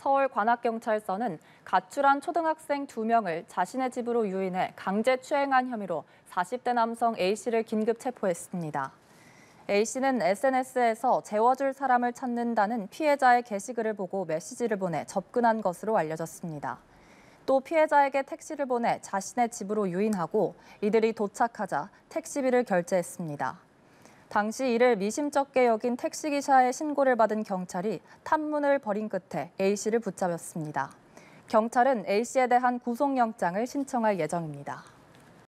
서울 관악경찰서는 가출한 초등학생 2명을 자신의 집으로 유인해 강제 추행한 혐의로 40대 남성 A씨를 긴급 체포했습니다. A씨는 SNS에서 재워줄 사람을 찾는다는 피해자의 게시글을 보고 메시지를 보내 접근한 것으로 알려졌습니다. 또 피해자에게 택시를 보내 자신의 집으로 유인하고 이들이 도착하자 택시비를 결제했습니다. 당시 이를 미심쩍게 여긴 택시기사의 신고를 받은 경찰이 탐문을 벌인 끝에 A씨를 붙잡았습니다. 경찰은 A씨에 대한 구속영장을 신청할 예정입니다.